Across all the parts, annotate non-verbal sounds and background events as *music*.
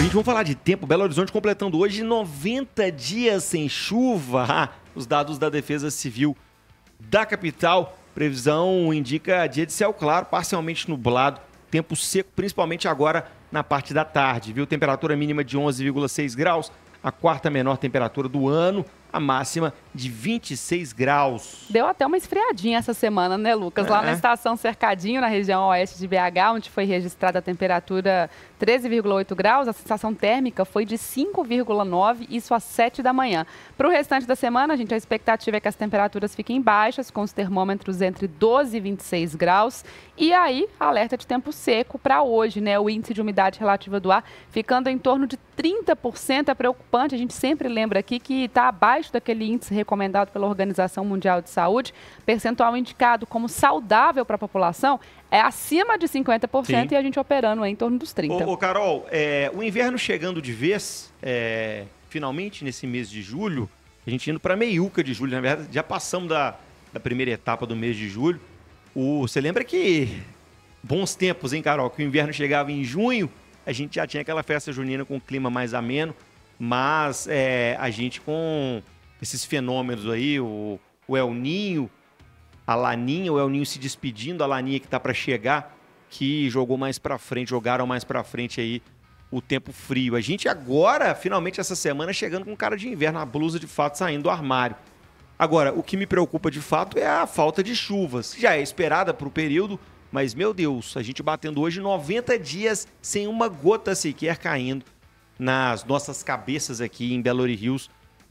A gente vai falar de tempo. Belo Horizonte completando hoje 90 dias sem chuva. Ah, os dados da Defesa Civil da capital. Previsão indica dia de céu claro, parcialmente nublado, tempo seco, principalmente agora na parte da tarde, viu? Temperatura mínima de 11,6 graus, a quarta menor temperatura do ano a máxima de 26 graus. Deu até uma esfriadinha essa semana, né, Lucas? Lá é. na estação Cercadinho, na região oeste de BH, onde foi registrada a temperatura 13,8 graus, a sensação térmica foi de 5,9, isso às 7 da manhã. Para o restante da semana, a gente, a expectativa é que as temperaturas fiquem baixas, com os termômetros entre 12 e 26 graus. E aí, alerta de tempo seco para hoje, né? O índice de umidade relativa do ar ficando em torno de 30%. É preocupante, a gente sempre lembra aqui que está abaixo abaixo daquele índice recomendado pela Organização Mundial de Saúde, percentual indicado como saudável para a população é acima de 50% Sim. e a gente operando em torno dos 30%. Ô, ô Carol, é, o inverno chegando de vez, é, finalmente nesse mês de julho, a gente indo para meiuca de julho, na verdade, já passamos da, da primeira etapa do mês de julho. O, você lembra que bons tempos, hein, Carol? Que o inverno chegava em junho, a gente já tinha aquela festa junina com o clima mais ameno, mas é, a gente com esses fenômenos aí, o, o El Ninho, a Laninha, o El Ninho se despedindo, a Laninha que está para chegar, que jogou mais para frente, jogaram mais para frente aí o tempo frio. A gente agora, finalmente essa semana, chegando com cara de inverno, a blusa de fato saindo do armário. Agora, o que me preocupa de fato é a falta de chuvas, que já é esperada para o período, mas meu Deus, a gente batendo hoje 90 dias sem uma gota sequer caindo nas nossas cabeças aqui em Belo Horizonte.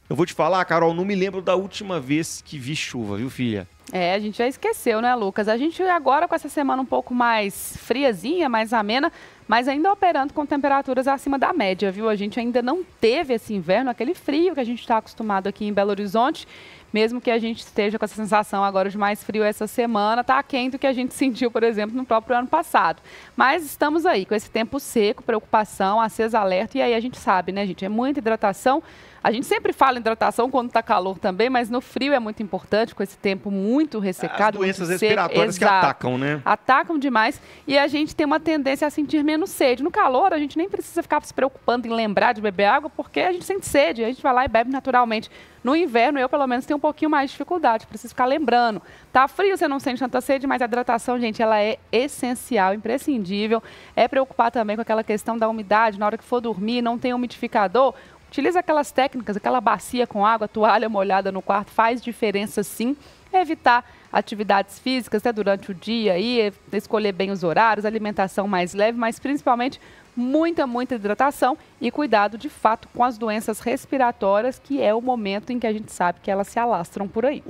Eu vou te falar, Carol, não me lembro da última vez que vi chuva, viu, filha? É, a gente já esqueceu, né, Lucas? A gente agora com essa semana um pouco mais friazinha, mais amena, mas ainda operando com temperaturas acima da média, viu? A gente ainda não teve esse inverno, aquele frio que a gente está acostumado aqui em Belo Horizonte. Mesmo que a gente esteja com essa sensação agora de mais frio essa semana, está quente do que a gente *laughs* sentiu, por exemplo, no próprio ano passado. Mas estamos aí com esse tempo seco, preocupação, acesa alerta, e aí a gente sabe, né, gente? É muita hidratação. A gente sempre fala em hidratação quando está calor também, mas no frio é muito importante, com esse tempo muito ressecado. As doenças respiratórias seco, que atacam, né? Atacam demais. E a gente tem uma tendência a sentir menos menos sede. No calor, a gente nem precisa ficar se preocupando em lembrar de beber água, porque a gente sente sede, a gente vai lá e bebe naturalmente. No inverno, eu pelo menos tenho um pouquinho mais de dificuldade, preciso ficar lembrando. Tá frio, você não sente tanta sede, mas a hidratação, gente, ela é essencial, imprescindível. É preocupar também com aquela questão da umidade, na hora que for dormir, não tem umidificador, Utiliza aquelas técnicas, aquela bacia com água, toalha molhada no quarto, faz diferença sim. evitar atividades físicas né, durante o dia, aí, escolher bem os horários, alimentação mais leve, mas principalmente muita, muita hidratação e cuidado de fato com as doenças respiratórias, que é o momento em que a gente sabe que elas se alastram por aí.